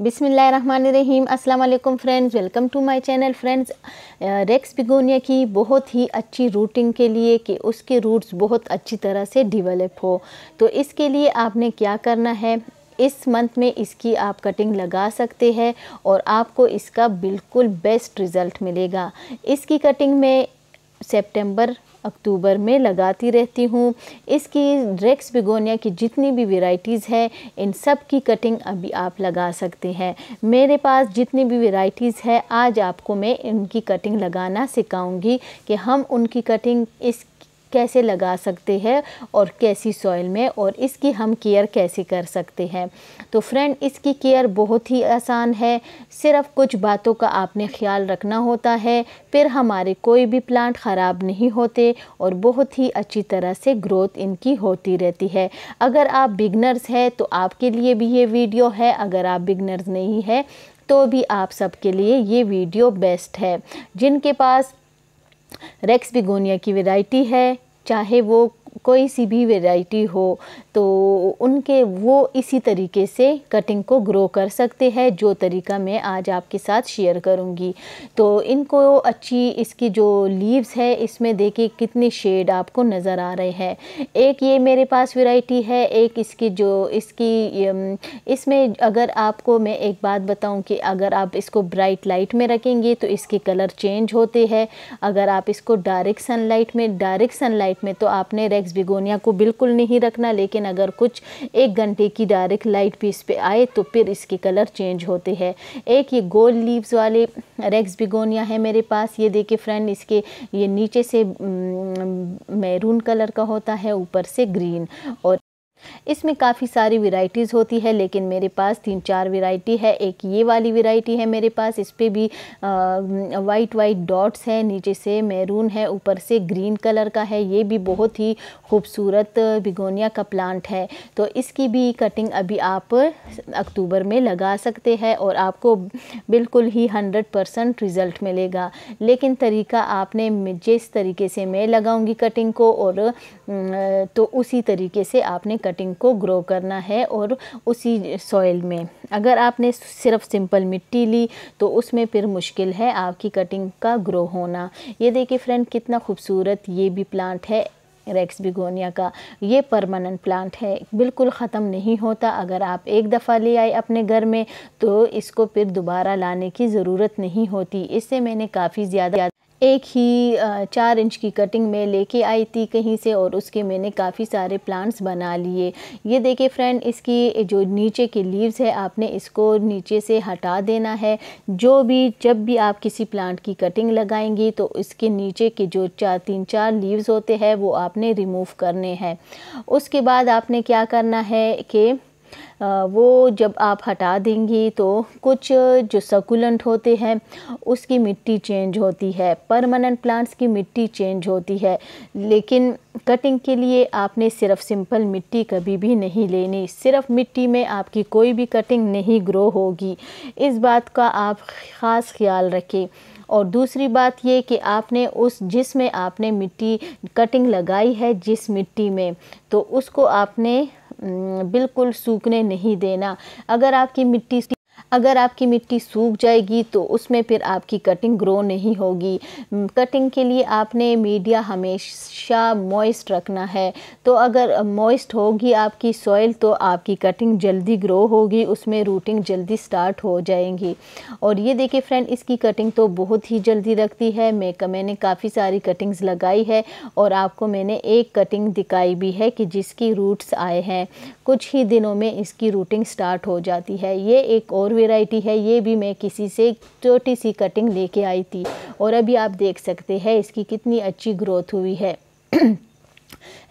बिसमीम अस्सलाम friends welcome to my channel friends rex begonia की बहुत ही अच्छी रूटिंग के लिए कि उसके रूट्स बहुत अच्छी तरह से डिवेलप हो तो इसके लिए आपने क्या करना है इस मंथ में इसकी आप कटिंग लगा सकते हैं और आपको इसका बिल्कुल बेस्ट रिज़ल्ट मिलेगा इसकी कटिंग में सेप्टेम्बर अक्टूबर में लगाती रहती हूँ इसकी रेक्स बिगोनिया की जितनी भी वेराइटीज़ है इन सब की कटिंग अभी आप लगा सकते हैं मेरे पास जितनी भी वेराइटीज़ है आज आपको मैं इनकी कटिंग लगाना सिखाऊंगी कि हम उनकी कटिंग इस कैसे लगा सकते हैं और कैसी सॉइल में और इसकी हम केयर कैसे कर सकते हैं तो फ्रेंड इसकी केयर बहुत ही आसान है सिर्फ कुछ बातों का आपने ख्याल रखना होता है फिर हमारे कोई भी प्लांट ख़राब नहीं होते और बहुत ही अच्छी तरह से ग्रोथ इनकी होती रहती है अगर आप बिगनर्स हैं तो आपके लिए भी ये वीडियो है अगर आप बिगनर्स नहीं है तो भी आप सबके लिए ये वीडियो बेस्ट है जिनके पास रेक्स बिगोनिया की वेराइटी है चाहे वो कोई सी भी वेराइटी हो तो उनके वो इसी तरीके से कटिंग को ग्रो कर सकते हैं जो तरीका मैं आज आपके साथ शेयर करूँगी तो इनको अच्छी इसकी जो लीव्स है इसमें देखिए कितने शेड आपको नज़र आ रहे हैं एक ये मेरे पास वेराइटी है एक इसकी जो इसकी इसमें अगर आपको मैं एक बात बताऊँ कि अगर आप इसको ब्राइट लाइट में रखेंगे तो इसके कलर चेंज होते हैं अगर आप इसको डायरेक्ट सनलाइट में डायरेक्ट सनलाइट में तो आपने रेग फ्लैग्स बिगोनिया को बिल्कुल नहीं रखना लेकिन अगर कुछ एक घंटे की डायरेक्ट लाइट भी इस पर आए तो फिर इसके कलर चेंज होते हैं एक ये गोल लीव्स वाले रेक्स बिगोनिया है मेरे पास ये देखिए फ्रेंड इसके ये नीचे से मैरून कलर का होता है ऊपर से ग्रीन और इसमें काफ़ी सारी वैरायटीज़ होती है लेकिन मेरे पास तीन चार वैरायटी है एक ये वाली वैरायटी है मेरे पास इस पर भी वाइट वाइट डॉट्स है नीचे से मैरून है ऊपर से ग्रीन कलर का है ये भी बहुत ही खूबसूरत बिगोनिया का प्लांट है तो इसकी भी कटिंग अभी आप अक्टूबर में लगा सकते हैं और आपको बिल्कुल ही हंड्रेड परसेंट रिज़ल्ट मिलेगा लेकिन तरीका आपने जिस तरीके से मैं लगाऊंगी कटिंग को और तो उसी तरीके से आपने कटिंग को ग्रो करना है और उसी सॉइल में अगर आपने सिर्फ सिंपल मिट्टी ली तो उसमें फिर मुश्किल है आपकी कटिंग का ग्रो होना ये देखिए फ्रेंड कितना खूबसूरत ये भी प्लांट है रेक्स बिगोनिया का ये परमानेंट प्लांट है बिल्कुल ख़त्म नहीं होता अगर आप एक दफ़ा ले आए अपने घर में तो इसको फिर दोबारा लाने की ज़रूरत नहीं होती इससे मैंने काफ़ी ज़्यादा एक ही चार इंच की कटिंग में लेके आई थी कहीं से और उसके मैंने काफ़ी सारे प्लांट्स बना लिए ये देखिए फ्रेंड इसकी जो नीचे के लीव्स है आपने इसको नीचे से हटा देना है जो भी जब भी आप किसी प्लांट की कटिंग लगाएंगी तो इसके नीचे के जो चार तीन चार लीव्स होते हैं वो आप आपने रिमूव करने हैं उसके बाद आपने क्या करना है कि वो जब आप हटा देंगी तो कुछ जो सकुलेंट होते हैं उसकी मिट्टी चेंज होती है परमानेंट प्लांट्स की मिट्टी चेंज होती है लेकिन कटिंग के लिए आपने सिर्फ सिंपल मिट्टी कभी भी नहीं लेनी सिर्फ मिट्टी में आपकी कोई भी कटिंग नहीं ग्रो होगी इस बात का आप ख़ास ख्याल रखें और दूसरी बात ये कि आपने उस जिस में आपने मिट्टी कटिंग लगाई है जिस मिट्टी में तो उसको आपने बिल्कुल सूखने नहीं देना अगर आपकी मिट्टी अगर आपकी मिट्टी सूख जाएगी तो उसमें फिर आपकी कटिंग ग्रो नहीं होगी कटिंग के लिए आपने मीडिया हमेशा मॉइस्ट रखना है तो अगर मॉइस्ट होगी आपकी सॉइल तो आपकी कटिंग जल्दी ग्रो होगी उसमें रूटिंग जल्दी स्टार्ट हो जाएंगी और ये देखिए फ्रेंड इसकी कटिंग तो बहुत ही जल्दी रखती है मैं मैंने काफ़ी सारी कटिंग्स लगाई है और आपको मैंने एक कटिंग दिखाई भी है कि जिसकी रूट्स आए हैं कुछ ही दिनों में इसकी रूटिंग स्टार्ट हो जाती है ये एक और वेराइटी है ये भी मैं किसी से छोटी सी कटिंग लेके आई थी और अभी आप देख सकते हैं इसकी कितनी अच्छी ग्रोथ हुई है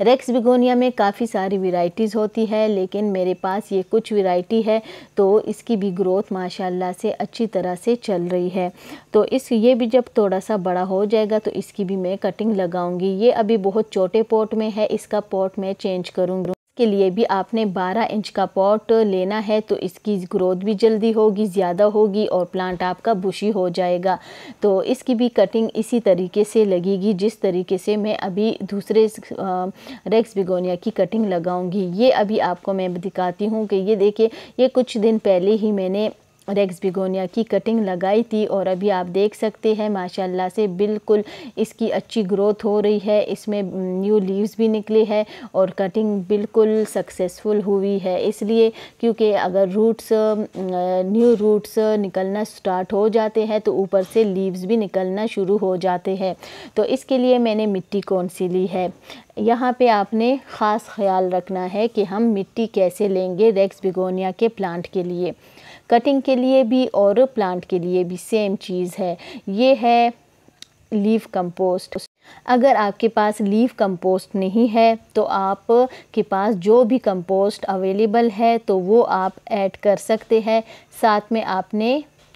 रेक्स बिगोनिया में काफ़ी सारी वेराइटीज़ होती है लेकिन मेरे पास ये कुछ वेराइटी है तो इसकी भी ग्रोथ माशाल्लाह से अच्छी तरह से चल रही है तो इस ये भी जब थोड़ा सा बड़ा हो जाएगा तो इसकी भी मैं कटिंग लगाऊंगी ये अभी बहुत छोटे पॉट में है इसका पॉट मैं चेंज करूँगी के लिए भी आपने 12 इंच का पॉट लेना है तो इसकी ग्रोथ भी जल्दी होगी ज़्यादा होगी और प्लांट आपका बुशी हो जाएगा तो इसकी भी कटिंग इसी तरीके से लगेगी जिस तरीके से मैं अभी दूसरे रेक्स बिगोनिया की कटिंग लगाऊंगी ये अभी आपको मैं दिखाती हूँ कि ये देखिए ये कुछ दिन पहले ही मैंने रेक्स बिगोनिया की कटिंग लगाई थी और अभी आप देख सकते हैं माशाल्लाह से बिल्कुल इसकी अच्छी ग्रोथ हो रही है इसमें न्यू लीव्स भी निकले हैं और कटिंग बिल्कुल सक्सेसफुल हुई है इसलिए क्योंकि अगर रूट्स न्यू रूट्स निकलना स्टार्ट हो जाते हैं तो ऊपर से लीव्स भी निकलना शुरू हो जाते हैं तो इसके लिए मैंने मिट्टी कौन सी ली है यहाँ पे आपने ख़ास ख्याल रखना है कि हम मिट्टी कैसे लेंगे रेक्स बिगोनिया के प्लांट के लिए कटिंग के लिए भी और प्लांट के लिए भी सेम चीज़ है ये है लीव कंपोस्ट अगर आपके पास लीव कंपोस्ट नहीं है तो आप के पास जो भी कंपोस्ट अवेलेबल है तो वो आप ऐड कर सकते हैं साथ में आपने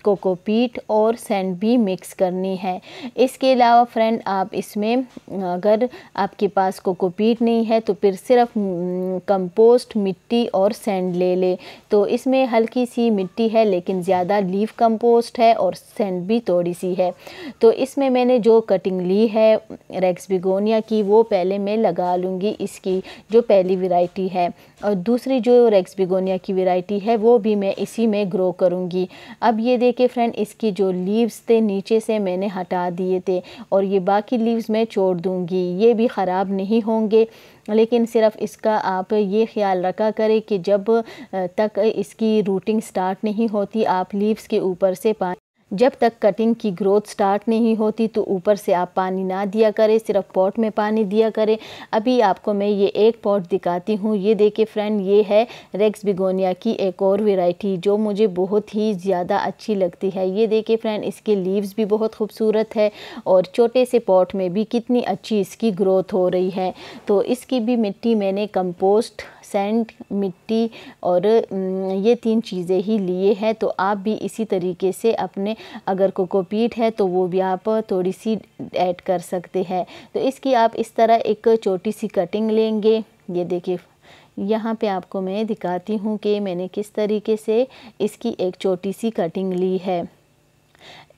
कोकोपीट और सेंड भी मिक्स करनी है इसके अलावा फ्रेंड आप इसमें अगर आपके पास कोकोपीट नहीं है तो फिर सिर्फ कंपोस्ट मिट्टी और सेंड ले ले तो इसमें हल्की सी मिट्टी है लेकिन ज़्यादा लीफ कंपोस्ट है और सेंड भी थोड़ी सी है तो इसमें मैंने जो कटिंग ली है रेक्स बिगोनिया की वो पहले मैं लगा लूँगी इसकी जो पहली वेराइटी है और दूसरी जो रेक्स बिगोनिया की वेराइटी है वो भी मैं इसी में ग्रो करूँगी अब ये देख देखिए फ्रेंड इसकी जो लीव्स थे नीचे से मैंने हटा दिए थे और ये बाकी लीव्स मैं छोड़ दूँगी ये भी ख़राब नहीं होंगे लेकिन सिर्फ इसका आप ये ख्याल रखा करें कि जब तक इसकी रूटिंग स्टार्ट नहीं होती आप लीव्स के ऊपर से पानी जब तक कटिंग की ग्रोथ स्टार्ट नहीं होती तो ऊपर से आप पानी ना दिया करें सिर्फ पॉट में पानी दिया करें अभी आपको मैं ये एक पॉट दिखाती हूँ ये देखिए फ्रेंड ये है रेक्स बिगोनिया की एक और वेराइटी जो मुझे बहुत ही ज़्यादा अच्छी लगती है ये देखिए फ्रेंड इसके लीव्स भी बहुत खूबसूरत है और छोटे से पॉट में भी कितनी अच्छी इसकी ग्रोथ हो रही है तो इसकी भी मिट्टी मैंने कंपोस्ट सेंट मिट्टी और ये तीन चीज़ें ही लिए हैं तो आप भी इसी तरीके से अपने अगर कोकोपीट है तो वो भी आप थोड़ी सी ऐड कर सकते हैं तो इसकी आप इस तरह एक छोटी सी कटिंग लेंगे ये देखिए यहाँ पे आपको मैं दिखाती हूँ कि मैंने किस तरीके से इसकी एक छोटी सी कटिंग ली है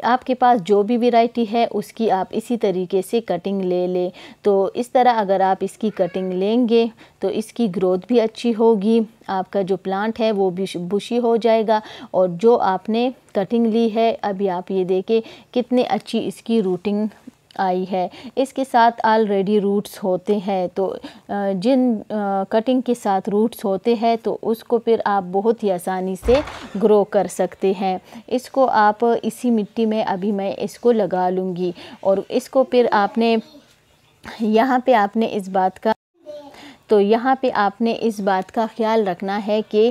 आपके पास जो भी वैरायटी है उसकी आप इसी तरीके से कटिंग ले लें तो इस तरह अगर आप इसकी कटिंग लेंगे तो इसकी ग्रोथ भी अच्छी होगी आपका जो प्लांट है वो भी बुशी हो जाएगा और जो आपने कटिंग ली है अभी आप ये देखें कितने अच्छी इसकी रूटिंग आई है इसके साथ ऑलरेडी रूट्स होते हैं तो जिन कटिंग के साथ रूट्स होते हैं तो उसको फिर आप बहुत ही आसानी से ग्रो कर सकते हैं इसको आप इसी मिट्टी में अभी मैं इसको लगा लूँगी और इसको फिर आपने यहाँ पे आपने इस बात का तो यहाँ पे आपने इस बात का ख्याल रखना है कि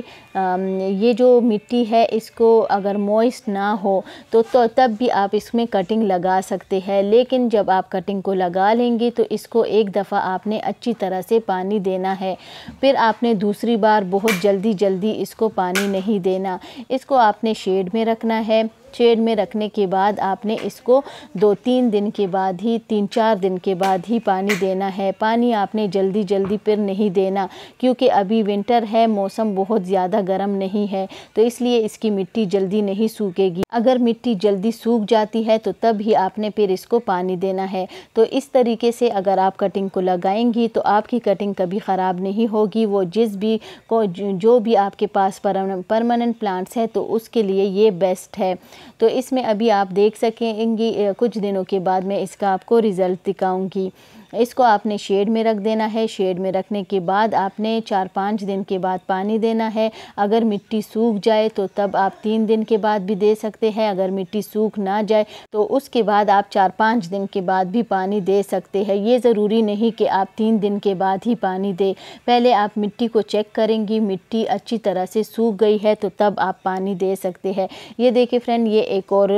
ये जो मिट्टी है इसको अगर मॉइस्ट ना हो तो, तो तब भी आप इसमें कटिंग लगा सकते हैं लेकिन जब आप कटिंग को लगा लेंगे तो इसको एक दफ़ा आपने अच्छी तरह से पानी देना है फिर आपने दूसरी बार बहुत जल्दी जल्दी इसको पानी नहीं देना इसको आपने शेड में रखना है चेयर में रखने के बाद आपने इसको दो तीन दिन के बाद ही तीन चार दिन के बाद ही पानी देना है पानी आपने जल्दी जल्दी फिर नहीं देना क्योंकि अभी विंटर है मौसम बहुत ज़्यादा गर्म नहीं है तो इसलिए इसकी मिट्टी जल्दी नहीं सूखेगी अगर मिट्टी जल्दी सूख जाती है तो तब ही आपने फिर इसको पानी देना है तो इस तरीके से अगर आप कटिंग को लगाएंगी तो आपकी कटिंग कभी ख़राब नहीं होगी वो जिस भी को जो भी आपके पास परमानेंट प्लांट्स है तो उसके लिए ये बेस्ट है तो इसमें अभी आप देख सकेंगी कुछ दिनों के बाद मैं इसका आपको रिज़ल्ट दिखाऊँगी इसको आपने शेड में रख देना है शेड में रखने के बाद आपने चार पाँच दिन के बाद पानी देना है अगर मिट्टी सूख जाए तो तब आप तीन दिन के बाद भी दे सकते हैं अगर मिट्टी सूख ना जाए तो उसके बाद आप चार पाँच दिन के बाद भी पानी दे सकते हैं ये ज़रूरी नहीं कि आप तीन दिन के बाद ही पानी दें पहले आप मिट्टी को चेक करेंगी मिट्टी अच्छी तरह से सूख गई है तो तब आप पानी दे सकते हैं ये देखिए फ्रेंड ये एक और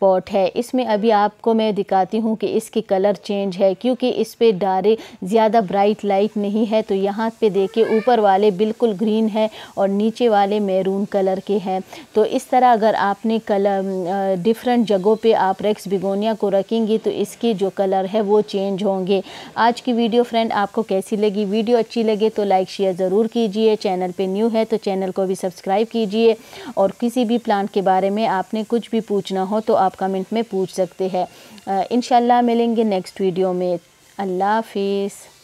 पॉट है इसमें अभी आपको मैं दिखाती हूँ कि इसकी कलर चेंज है क्योंकि इस पे डारे ज़्यादा ब्राइट लाइट नहीं है तो यहाँ पे देखे ऊपर वाले बिल्कुल ग्रीन है और नीचे वाले मैरून कलर के हैं तो इस तरह अगर आपने कलर डिफरेंट जगहों पे आप रेक्स बिगोनिया को रखेंगे तो इसके जो कलर है वो चेंज होंगे आज की वीडियो फ्रेंड आपको कैसी लगी वीडियो अच्छी लगे तो लाइक शेयर ज़रूर कीजिए चैनल पे न्यू है तो चैनल को भी सब्सक्राइब कीजिए और किसी भी प्लांट के बारे में आपने कुछ भी पूछना हो तो आप कमेंट में पूछ सकते हैं इन मिलेंगे नेक्स्ट वीडियो में अल्लाह हाफिज़